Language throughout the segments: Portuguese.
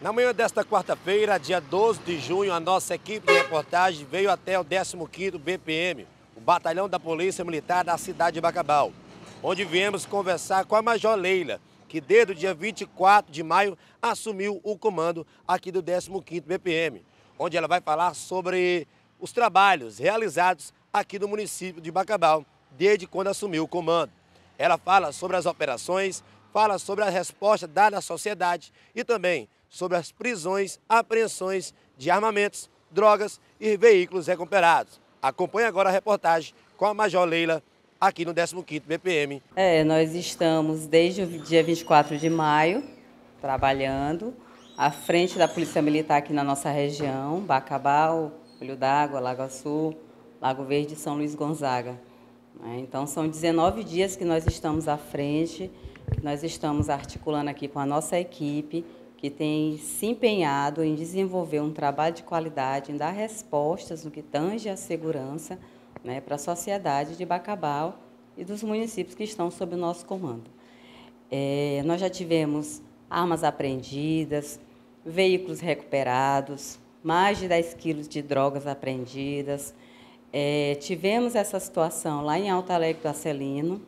Na manhã desta quarta-feira, dia 12 de junho, a nossa equipe de reportagem veio até o 15º BPM, o Batalhão da Polícia Militar da cidade de Bacabal, onde viemos conversar com a Major Leila, que desde o dia 24 de maio assumiu o comando aqui do 15º BPM, onde ela vai falar sobre os trabalhos realizados aqui no município de Bacabal desde quando assumiu o comando. Ela fala sobre as operações, fala sobre a resposta dada à sociedade e também sobre as prisões, apreensões de armamentos, drogas e veículos recuperados. Acompanhe agora a reportagem com a Major Leila aqui no 15º BPM. É, nós estamos desde o dia 24 de maio trabalhando à frente da Polícia Militar aqui na nossa região, Bacabal, Olho d'Água, Lago Sul, Lago Verde e São Luís Gonzaga. Né? Então, são 19 dias que nós estamos à frente, que nós estamos articulando aqui com a nossa equipe, que tem se empenhado em desenvolver um trabalho de qualidade, em dar respostas no que tange à segurança né, para a sociedade de Bacabal e dos municípios que estão sob o nosso comando. É, nós já tivemos armas apreendidas, veículos recuperados, mais de 10 quilos de drogas apreendidas. É, tivemos essa situação lá em Alto Alegre do Acelino,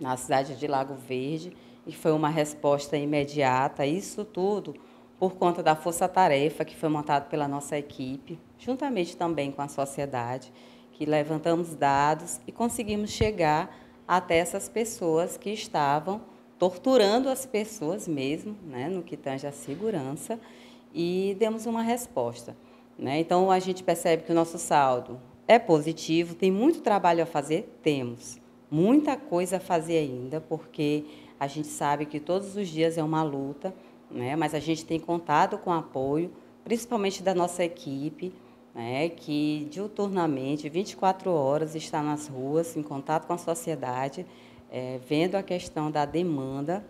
na cidade de Lago Verde, e foi uma resposta imediata. Isso tudo por conta da força-tarefa que foi montada pela nossa equipe, juntamente também com a sociedade, que levantamos dados e conseguimos chegar até essas pessoas que estavam torturando as pessoas mesmo, né, no que tange à segurança, e demos uma resposta. Né? Então, a gente percebe que o nosso saldo é positivo, tem muito trabalho a fazer? Temos. Muita coisa a fazer ainda, porque a gente sabe que todos os dias é uma luta, né? mas a gente tem contado com apoio, principalmente da nossa equipe, né? que diuturnamente, 24 horas, está nas ruas, em contato com a sociedade, é, vendo a questão da demanda.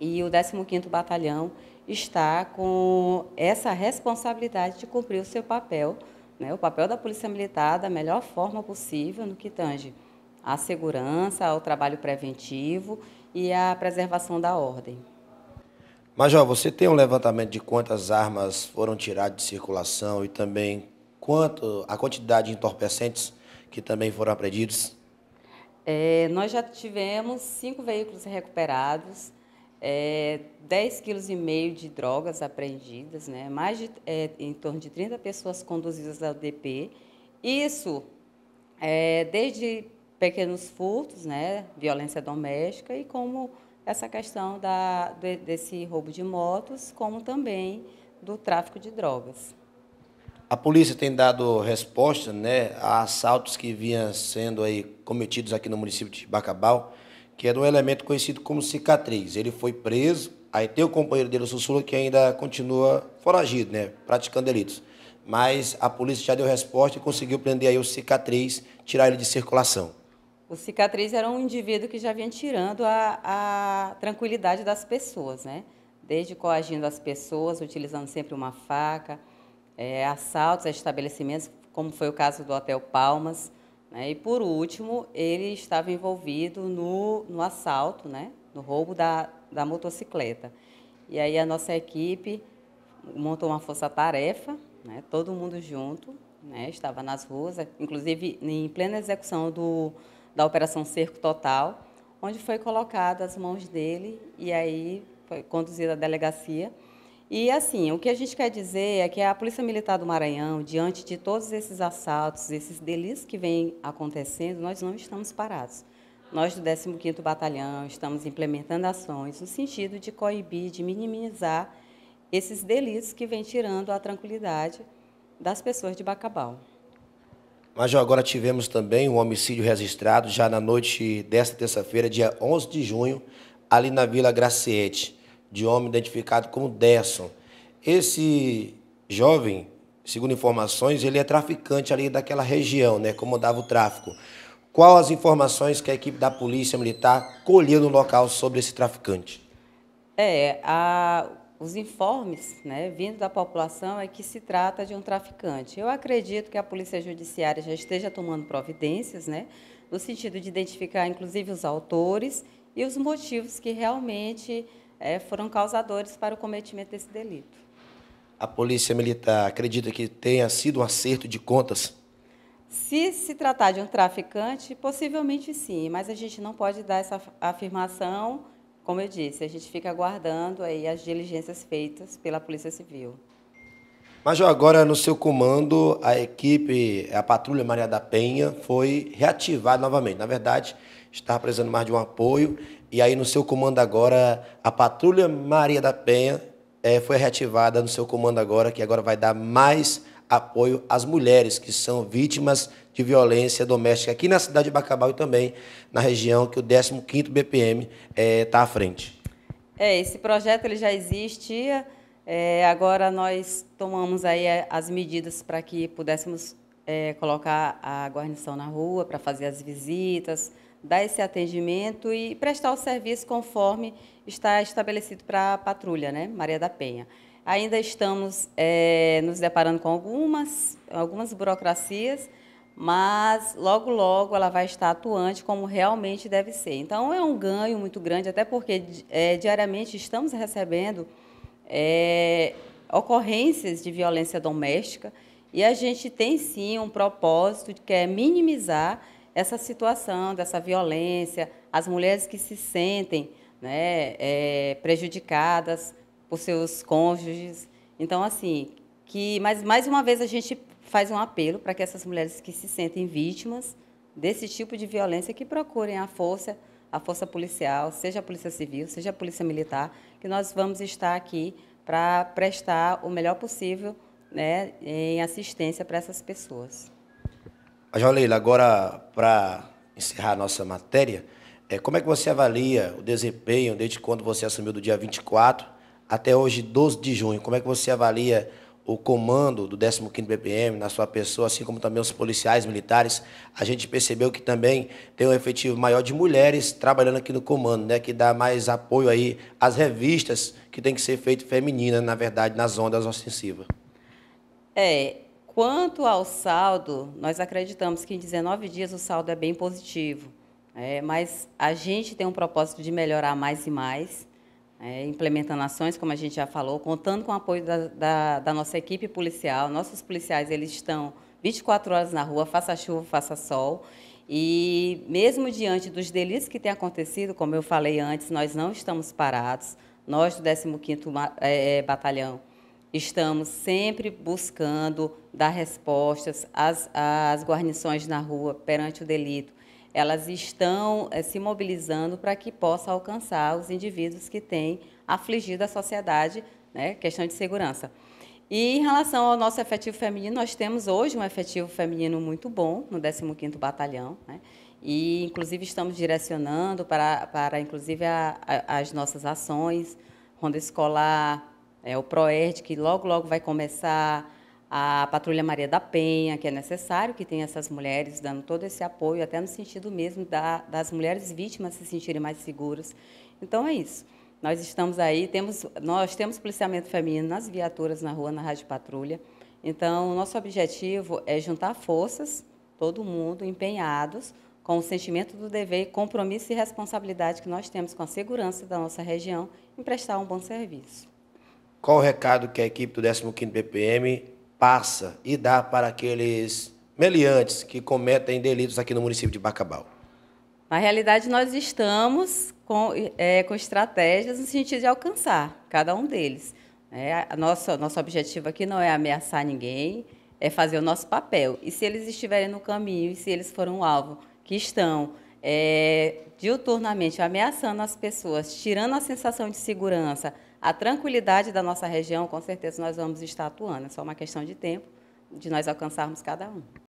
E o 15º Batalhão está com essa responsabilidade de cumprir o seu papel, né? o papel da Polícia Militar da melhor forma possível no que tange à segurança, ao trabalho preventivo e a preservação da ordem. Major, você tem um levantamento de quantas armas foram tiradas de circulação e também quanto a quantidade de entorpecentes que também foram apreendidos? É, nós já tivemos cinco veículos recuperados, é, 10,5 kg de drogas apreendidas, né? mais de, é, em torno de 30 pessoas conduzidas ao DP. Isso é, desde pequenos furtos, né, violência doméstica e como essa questão da, de, desse roubo de motos, como também do tráfico de drogas. A polícia tem dado resposta né, a assaltos que vinham sendo aí cometidos aqui no município de Bacabal, que é era um elemento conhecido como cicatriz. Ele foi preso, aí tem o companheiro dele, o Sussula, que ainda continua foragido, né, praticando delitos. Mas a polícia já deu resposta e conseguiu prender aí o cicatriz, tirar ele de circulação. O cicatriz era um indivíduo que já vinha tirando a, a tranquilidade das pessoas, né? Desde coagindo as pessoas, utilizando sempre uma faca, é, assaltos a estabelecimentos, como foi o caso do Hotel Palmas. Né? E, por último, ele estava envolvido no, no assalto, né? no roubo da, da motocicleta. E aí a nossa equipe montou uma força-tarefa, né? todo mundo junto, né? estava nas ruas, inclusive em plena execução do, da Operação Cerco Total, onde foi colocada as mãos dele e aí foi conduzida a delegacia. E assim, o que a gente quer dizer é que a Polícia Militar do Maranhão, diante de todos esses assaltos, esses delitos que vêm acontecendo, nós não estamos parados. Nós do 15º Batalhão estamos implementando ações no sentido de coibir, de minimizar esses delitos que vêm tirando a tranquilidade das pessoas de Bacabal. Mas agora tivemos também um homicídio registrado já na noite desta terça-feira, dia 11 de junho, ali na Vila Graciete, de homem identificado como Derson. Esse jovem, segundo informações, ele é traficante ali daquela região, né? Comandava o tráfico. Qual as informações que a equipe da Polícia Militar colheu no local sobre esse traficante? É, a, os informes né, vindo da população é que se trata de um traficante. Eu acredito que a Polícia Judiciária já esteja tomando providências, né, no sentido de identificar, inclusive, os autores e os motivos que realmente é, foram causadores para o cometimento desse delito. A Polícia Militar acredita que tenha sido um acerto de contas? Se se tratar de um traficante, possivelmente sim, mas a gente não pode dar essa afirmação como eu disse, a gente fica aguardando aí as diligências feitas pela Polícia Civil. Major, agora no seu comando, a equipe, a Patrulha Maria da Penha, foi reativada novamente. Na verdade, estava precisando mais de um apoio. E aí, no seu comando agora, a Patrulha Maria da Penha é, foi reativada no seu comando agora, que agora vai dar mais apoio às mulheres que são vítimas de violência doméstica aqui na cidade de Bacabal e também na região que o 15º BPM está é, à frente. É, esse projeto ele já existia, é, agora nós tomamos aí é, as medidas para que pudéssemos é, colocar a guarnição na rua para fazer as visitas, dar esse atendimento e prestar o serviço conforme está estabelecido para a patrulha, né, Maria da Penha. Ainda estamos é, nos deparando com algumas, algumas burocracias, mas logo, logo ela vai estar atuante como realmente deve ser. Então, é um ganho muito grande, até porque é, diariamente estamos recebendo é, ocorrências de violência doméstica e a gente tem sim um propósito que é minimizar essa situação dessa violência, as mulheres que se sentem né, é, prejudicadas por seus cônjuges. Então, assim, que mas mais uma vez a gente faz um apelo para que essas mulheres que se sentem vítimas desse tipo de violência que procurem a força, a força policial, seja a polícia civil, seja a polícia militar, que nós vamos estar aqui para prestar o melhor possível, né, em assistência para essas pessoas. A Leila, agora para encerrar a nossa matéria, é, como é que você avalia o desempenho desde quando você assumiu do dia 24 até hoje, 12 de junho. Como é que você avalia o comando do 15º BPM na sua pessoa, assim como também os policiais militares? A gente percebeu que também tem um efetivo maior de mulheres trabalhando aqui no comando, né, que dá mais apoio aí às revistas que tem que ser feito feminina, na verdade, nas ondas ofensivas. É, quanto ao saldo, nós acreditamos que em 19 dias o saldo é bem positivo. É, mas a gente tem um propósito de melhorar mais e mais é, implementando ações, como a gente já falou, contando com o apoio da, da, da nossa equipe policial. Nossos policiais eles estão 24 horas na rua, faça chuva, faça sol. E mesmo diante dos delitos que têm acontecido, como eu falei antes, nós não estamos parados. Nós do 15º é, é, Batalhão estamos sempre buscando dar respostas às, às guarnições na rua perante o delito elas estão é, se mobilizando para que possa alcançar os indivíduos que têm afligido a sociedade, né, questão de segurança. E em relação ao nosso efetivo feminino, nós temos hoje um efetivo feminino muito bom no 15º Batalhão, né? e inclusive estamos direcionando para, para inclusive a, a, as nossas ações, ronda escolar, é, o Proerd que logo logo vai começar, a Patrulha Maria da Penha, que é necessário que tenha essas mulheres dando todo esse apoio, até no sentido mesmo da, das mulheres vítimas se sentirem mais seguras. Então é isso. Nós estamos aí, temos, nós temos policiamento feminino nas viaturas, na rua, na rádio patrulha. Então, nosso objetivo é juntar forças, todo mundo empenhados, com o sentimento do dever, compromisso e responsabilidade que nós temos com a segurança da nossa região, em prestar um bom serviço. Qual o recado que a equipe do 15º BPM passa e dá para aqueles meliantes que cometem delitos aqui no município de Bacabal? Na realidade, nós estamos com, é, com estratégias no sentido de alcançar cada um deles. É, nosso, nosso objetivo aqui não é ameaçar ninguém, é fazer o nosso papel. E se eles estiverem no caminho, e se eles foram alvo, que estão é, diuturnamente ameaçando as pessoas, tirando a sensação de segurança, a tranquilidade da nossa região, com certeza nós vamos estar atuando. É só uma questão de tempo de nós alcançarmos cada um.